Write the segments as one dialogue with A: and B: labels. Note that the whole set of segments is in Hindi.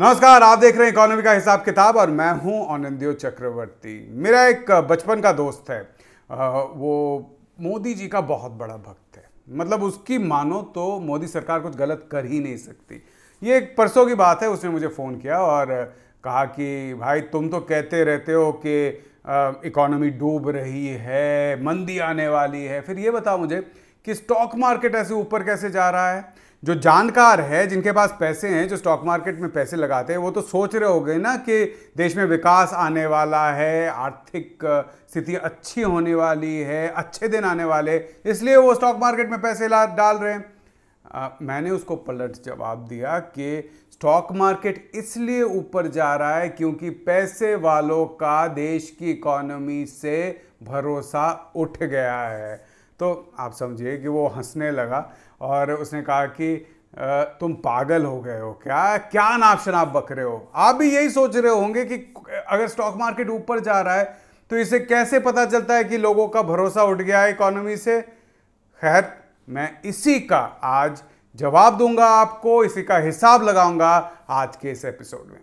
A: नमस्कार आप देख रहे हैं इकोनॉमी का हिसाब किताब और मैं हूं आनंदियो चक्रवर्ती मेरा एक बचपन का दोस्त है वो मोदी जी का बहुत बड़ा भक्त है मतलब उसकी मानो तो मोदी सरकार कुछ गलत कर ही नहीं सकती ये एक परसों की बात है उसने मुझे फ़ोन किया और कहा कि भाई तुम तो कहते रहते हो कि इकोनॉमी डूब रही है मंदी आने वाली है फिर ये बताओ मुझे कि स्टॉक मार्केट ऐसे ऊपर कैसे जा रहा है जो जानकार है जिनके पास पैसे हैं जो स्टॉक मार्केट में पैसे लगाते हैं वो तो सोच रहे हो ना कि देश में विकास आने वाला है आर्थिक स्थिति अच्छी होने वाली है अच्छे दिन आने वाले इसलिए वो स्टॉक मार्केट में पैसे ला डाल रहे हैं आ, मैंने उसको पलट जवाब दिया कि स्टॉक मार्केट इसलिए ऊपर जा रहा है क्योंकि पैसे वालों का देश की इकोनॉमी से भरोसा उठ गया है तो आप समझिए कि वो हंसने लगा और उसने कहा कि तुम पागल हो गए हो क्या क्या नाप शनाप बक रहे हो आप भी यही सोच रहे होंगे कि अगर स्टॉक मार्केट ऊपर जा रहा है तो इसे कैसे पता चलता है कि लोगों का भरोसा उठ गया है इकोनॉमी से खैर मैं इसी का आज जवाब दूंगा आपको इसी का हिसाब लगाऊंगा आज के इस एपिसोड में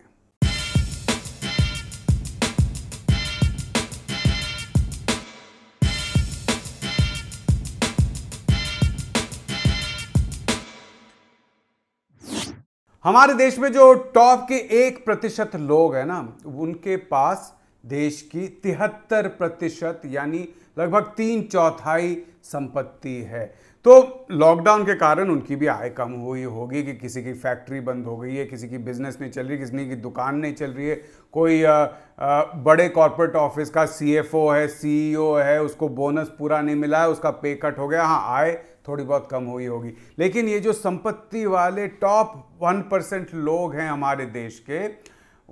A: हमारे देश में जो टॉप के एक प्रतिशत लोग हैं ना उनके पास देश की तिहत्तर प्रतिशत यानी लगभग तीन चौथाई संपत्ति है तो लॉकडाउन के कारण उनकी भी आय कम हुई होगी कि किसी की फैक्ट्री बंद हो गई है किसी की बिजनेस नहीं चल रही किसी की दुकान नहीं चल रही है कोई आ, आ, बड़े कॉरपोरेट ऑफिस का सीएफओ है सीईओ e है उसको बोनस पूरा नहीं मिला है उसका पे कट हो गया हाँ आय थोड़ी बहुत कम हुई होगी लेकिन ये जो संपत्ति वाले टॉप वन परसेंट लोग हैं हमारे देश के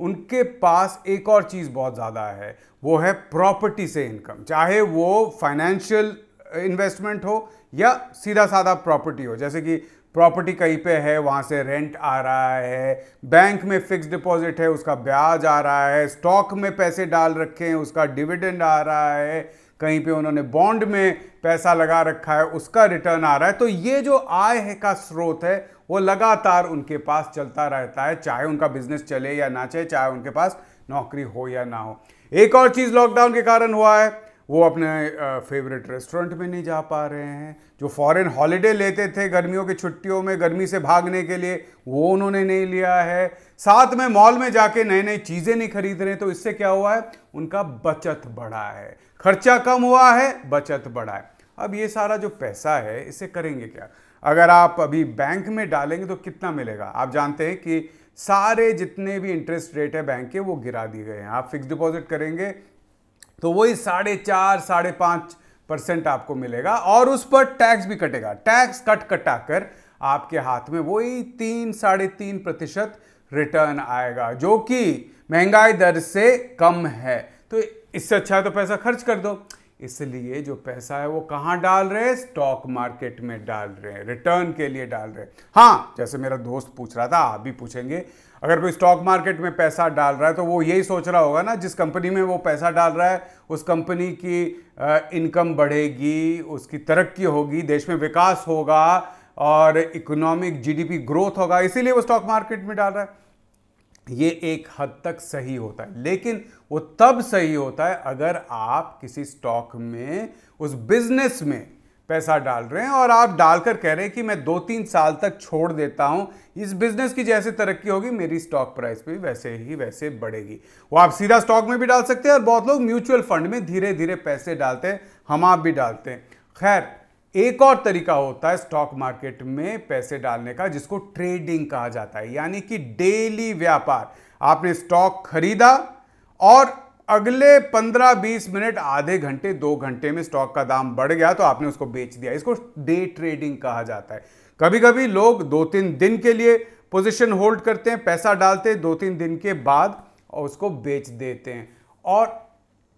A: उनके पास एक और चीज़ बहुत ज़्यादा है वो है प्रॉपर्टी से इनकम चाहे वो फाइनेंशियल इन्वेस्टमेंट हो या सीधा साधा प्रॉपर्टी हो जैसे कि प्रॉपर्टी कहीं पे है वहाँ से रेंट आ रहा है बैंक में फिक्स डिपॉजिट है उसका ब्याज आ रहा है स्टॉक में पैसे डाल रखे हैं उसका डिविडेंड आ रहा है कहीं पे उन्होंने बॉन्ड में पैसा लगा रखा है उसका रिटर्न आ रहा है तो ये जो आय है का स्रोत है वो लगातार उनके पास चलता रहता है चाहे उनका बिजनेस चले या ना चले चाहे उनके पास नौकरी हो या ना हो एक और चीज़ लॉकडाउन के कारण हुआ है वो अपने फेवरेट रेस्टोरेंट में नहीं जा पा रहे हैं जो फॉरेन हॉलिडे लेते थे गर्मियों की छुट्टियों में गर्मी से भागने के लिए वो उन्होंने नहीं लिया है साथ में मॉल में जाके नए नए चीज़ें नहीं खरीद रहे तो इससे क्या हुआ है उनका बचत बढ़ा है खर्चा कम हुआ है बचत बढ़ा है अब ये सारा जो पैसा है इसे करेंगे क्या अगर आप अभी बैंक में डालेंगे तो कितना मिलेगा आप जानते हैं कि सारे जितने भी इंटरेस्ट रेट है बैंक के वो गिरा दिए गए हैं आप फिक्स डिपॉजिट करेंगे तो वही साढ़े चार साढ़े पाँच परसेंट आपको मिलेगा और उस पर टैक्स भी कटेगा टैक्स कट कटाकर आपके हाथ में वही तीन साढ़े तीन प्रतिशत रिटर्न आएगा जो कि महंगाई दर से कम है तो इससे अच्छा है तो पैसा खर्च कर दो इसलिए जो पैसा है वो कहाँ डाल रहे हैं स्टॉक मार्केट में डाल रहे हैं रिटर्न के लिए डाल रहे हैं हाँ जैसे मेरा दोस्त पूछ रहा था आप भी पूछेंगे अगर कोई स्टॉक मार्केट में पैसा डाल रहा है तो वो यही सोच रहा होगा ना जिस कंपनी में वो पैसा डाल रहा है उस कंपनी की इनकम बढ़ेगी उसकी तरक्की होगी देश में विकास होगा और इकोनॉमिक जीडीपी ग्रोथ होगा इसीलिए वो स्टॉक मार्केट में डाल रहा है ये एक हद तक सही होता है लेकिन वो तब सही होता है अगर आप किसी स्टॉक में उस बिजनेस में पैसा डाल रहे हैं और आप डालकर कह रहे हैं कि मैं दो तीन साल तक छोड़ देता हूं इस बिजनेस की जैसे तरक्की होगी मेरी स्टॉक प्राइस भी वैसे ही वैसे बढ़ेगी वो आप सीधा स्टॉक में भी डाल सकते हैं और बहुत लोग म्यूचुअल फंड में धीरे धीरे पैसे डालते हैं हम आप भी डालते हैं खैर एक और तरीका होता है स्टॉक मार्केट में पैसे डालने का जिसको ट्रेडिंग कहा जाता है यानी कि डेली व्यापार आपने स्टॉक खरीदा और अगले 15-20 मिनट आधे घंटे दो घंटे में स्टॉक का दाम बढ़ गया तो आपने उसको बेच दिया इसको डे ट्रेडिंग कहा जाता है कभी कभी लोग दो तीन दिन के लिए पोजिशन होल्ड करते हैं पैसा डालते हैं दो तीन दिन के बाद और उसको बेच देते हैं और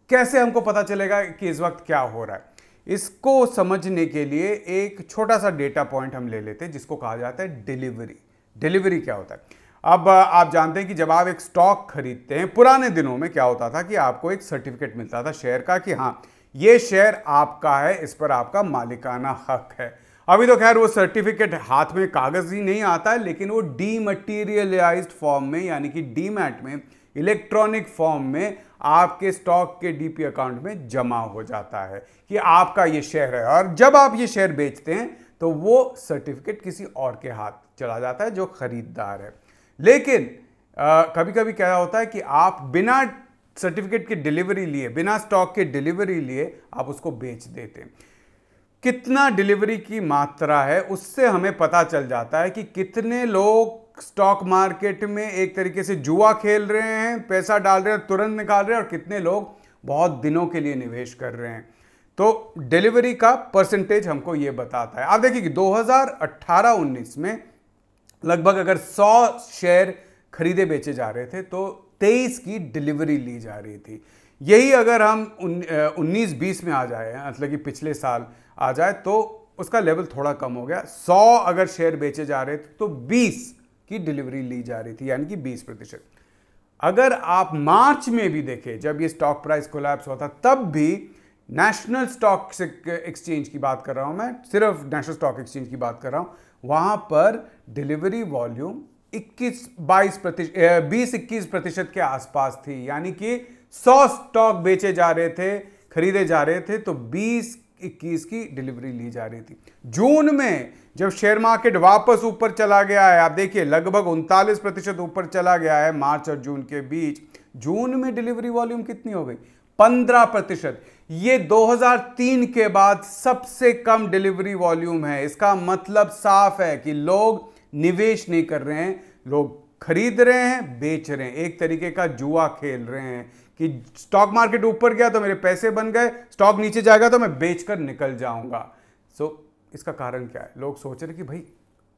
A: कैसे हमको पता चलेगा कि इस वक्त क्या हो रहा है इसको समझने के लिए एक छोटा सा डेटा पॉइंट हम ले लेते हैं जिसको कहा जाता है डिलीवरी डिलीवरी क्या होता है अब आप जानते हैं कि जब आप एक स्टॉक खरीदते हैं पुराने दिनों में क्या होता था कि आपको एक सर्टिफिकेट मिलता था शेयर का कि हाँ ये शेयर आपका है इस पर आपका मालिकाना हक है अभी तो खैर वो सर्टिफिकेट हाथ में कागज ही नहीं आता है लेकिन वो डीमटीरियलाइज्ड फॉर्म में यानी कि डीमैट में इलेक्ट्रॉनिक फॉर्म में आपके स्टॉक के डीपी अकाउंट में जमा हो जाता है कि आपका ये शेयर है और जब आप ये शेयर बेचते हैं तो वो सर्टिफिकेट किसी और के हाथ चला जाता है जो खरीदार है लेकिन आ, कभी कभी क्या होता है कि आप बिना सर्टिफिकेट की डिलीवरी लिए बिना स्टॉक के डिलीवरी लिए आप उसको बेच देते हैं कितना डिलीवरी की मात्रा है उससे हमें पता चल जाता है कि कितने लोग स्टॉक मार्केट में एक तरीके से जुआ खेल रहे हैं पैसा डाल रहे हैं तुरंत निकाल रहे हैं और कितने लोग बहुत दिनों के लिए निवेश कर रहे हैं तो डिलीवरी का परसेंटेज हमको ये बताता है आप देखिए कि 2018-19 में लगभग अगर 100 शेयर खरीदे बेचे जा रहे थे तो 23 की डिलीवरी ली जा रही थी यही अगर हम उन्नीस बीस में आ जाए मतलब कि पिछले साल आ जाए तो उसका लेवल थोड़ा कम हो गया 100 अगर शेयर बेचे जा रहे थे तो बीस की डिलीवरी ली जा रही थी यानी कि 20 प्रतिशत अगर आप मार्च में भी देखें जब ये स्टॉक प्राइस कोलैप्स हुआ था तब भी नेशनल स्टॉक एक्सचेंज की बात कर रहा हूं मैं सिर्फ नेशनल स्टॉक एक्सचेंज की बात कर रहा हूं वहां पर डिलीवरी वॉल्यूम 21 बाईस बीस इक्कीस प्रतिशत के आसपास थी यानी कि 100 स्टॉक बेचे जा रहे थे खरीदे जा रहे थे तो 20 2021 की डिलीवरी ली जा रही थी जून में जब शेयर मार्केट वापस ऊपर चला गया है आप देखिए लगभग उनतालीस प्रतिशत ऊपर चला गया है मार्च और जून के बीच जून में डिलीवरी वॉल्यूम कितनी हो गई 15 प्रतिशत ये 2003 के बाद सबसे कम डिलीवरी वॉल्यूम है इसका मतलब साफ है कि लोग निवेश नहीं कर रहे हैं लोग खरीद रहे हैं बेच रहे हैं एक तरीके का जुआ खेल रहे हैं कि स्टॉक मार्केट ऊपर गया तो मेरे पैसे बन गए स्टॉक नीचे जाएगा तो मैं बेचकर निकल जाऊंगा सो so, इसका कारण क्या है लोग सोच रहे कि भाई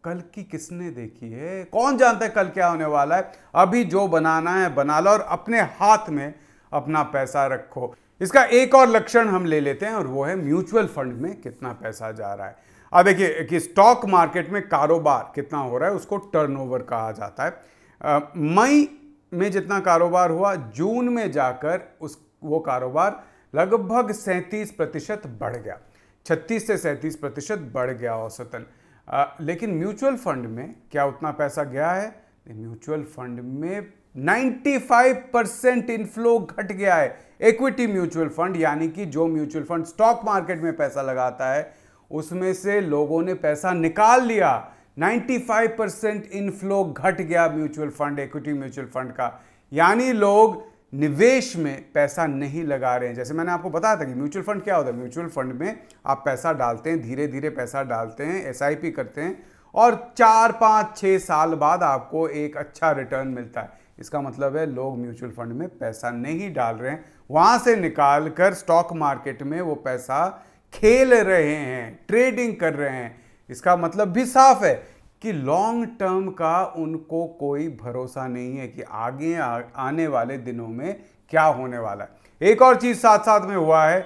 A: कल की किसने देखी है कौन जानता है कल क्या होने वाला है अभी जो बनाना है बना लो और अपने हाथ में अपना पैसा रखो इसका एक और लक्षण हम ले लेते हैं और वो है म्यूचुअल फंड में कितना पैसा जा रहा है अब देखिए कि स्टॉक मार्केट में कारोबार कितना हो रहा है उसको टर्नओवर कहा जाता है मई में जितना कारोबार हुआ जून में जाकर उस वो कारोबार लगभग सैंतीस प्रतिशत बढ़ गया छत्तीस से सैंतीस प्रतिशत बढ़ गया औसतन लेकिन म्यूचुअल फंड में क्या उतना पैसा गया है म्यूचुअल फंड में 95 परसेंट इनफ्लो घट गया है इक्विटी म्यूचुअल फंड यानी कि जो म्यूचुअल फंड स्टॉक मार्केट में पैसा लगाता है उसमें से लोगों ने पैसा निकाल लिया 95 परसेंट इनफ्लो घट गया mutual fund equity mutual fund का यानी लोग निवेश में पैसा नहीं लगा रहे हैं जैसे मैंने आपको बताया था कि म्यूचुअल फंड क्या होता है म्यूचुअल फंड में आप पैसा डालते हैं धीरे धीरे पैसा डालते हैं एस करते हैं और चार पाँच छः साल बाद आपको एक अच्छा रिटर्न मिलता है इसका मतलब है लोग म्यूचुअल फंड में पैसा नहीं डाल रहे हैं वहाँ से निकाल कर स्टॉक मार्केट में वो पैसा खेल रहे हैं ट्रेडिंग कर रहे हैं इसका मतलब भी साफ है कि लॉन्ग टर्म का उनको कोई भरोसा नहीं है कि आगे आ, आने वाले दिनों में क्या होने वाला है एक और चीज़ साथ साथ में हुआ है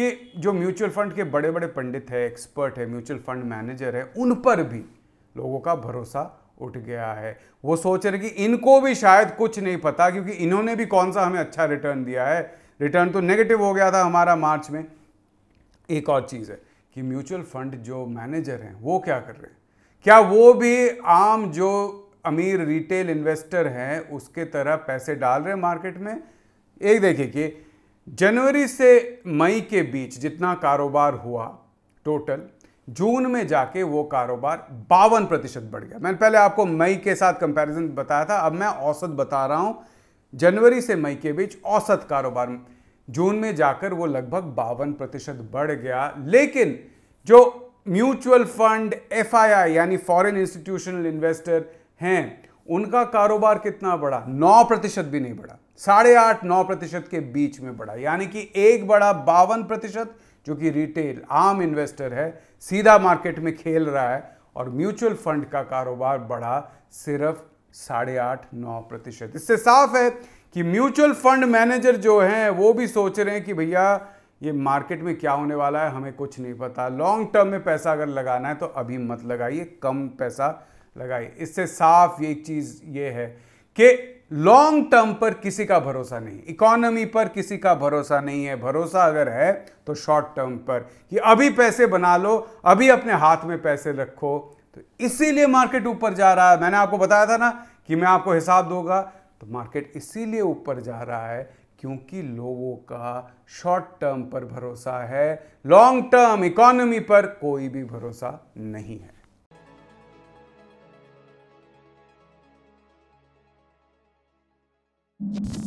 A: कि जो म्यूचुअल फंड के बड़े बड़े पंडित है एक्सपर्ट है म्यूचुअल फंड मैनेजर है उन पर भी लोगों का भरोसा उठ गया है वो सोच रहे कि इनको भी शायद कुछ नहीं पता क्योंकि इन्होंने भी कौन सा हमें अच्छा रिटर्न दिया है रिटर्न तो नेगेटिव हो गया था हमारा मार्च में एक और चीज़ है कि म्यूचुअल फंड जो मैनेजर हैं वो क्या कर रहे हैं क्या वो भी आम जो अमीर रिटेल इन्वेस्टर हैं उसके तरह पैसे डाल रहे हैं मार्केट में एक देखिए कि जनवरी से मई के बीच जितना कारोबार हुआ टोटल जून में जाके वो कारोबार बावन प्रतिशत बढ़ गया मैंने पहले आपको मई के साथ कंपैरिजन बताया था अब मैं औसत बता रहा हूँ जनवरी से मई के बीच औसत कारोबार जून में जाकर वो लगभग बावन प्रतिशत बढ़ गया लेकिन जो म्यूचुअल फंड एफआईआई यानी फॉरेन इंस्टीट्यूशनल इन्वेस्टर हैं उनका कारोबार कितना बढ़ा नौ प्रतिशत भी नहीं बढ़ा साढ़े आठ नौ प्रतिशत के बीच में बढ़ा यानी कि एक बड़ा बावन प्रतिशत जो कि रिटेल आम इन्वेस्टर है सीधा मार्केट में खेल रहा है और म्यूचुअल फंड का कारोबार बढ़ा सिर्फ साढ़े आठ नौ प्रतिशत इससे साफ है कि म्यूचुअल फंड मैनेजर जो हैं वो भी सोच रहे हैं कि भैया ये मार्केट में क्या होने वाला है हमें कुछ नहीं पता लॉन्ग टर्म में पैसा अगर लगाना है तो अभी मत लगाइए कम पैसा लगाइए इससे साफ ये चीज़ ये है कि लॉन्ग टर्म पर किसी का भरोसा नहीं इकोनॉमी पर किसी का भरोसा नहीं है भरोसा अगर है तो शॉर्ट टर्म पर कि अभी पैसे बना लो अभी अपने हाथ में पैसे रखो तो इसीलिए मार्केट ऊपर जा रहा है मैंने आपको बताया था ना कि मैं आपको हिसाब दूंगा तो मार्केट इसीलिए ऊपर जा रहा है क्योंकि लोगों का शॉर्ट टर्म पर भरोसा है लॉन्ग टर्म इकोनॉमी पर कोई भी भरोसा नहीं है you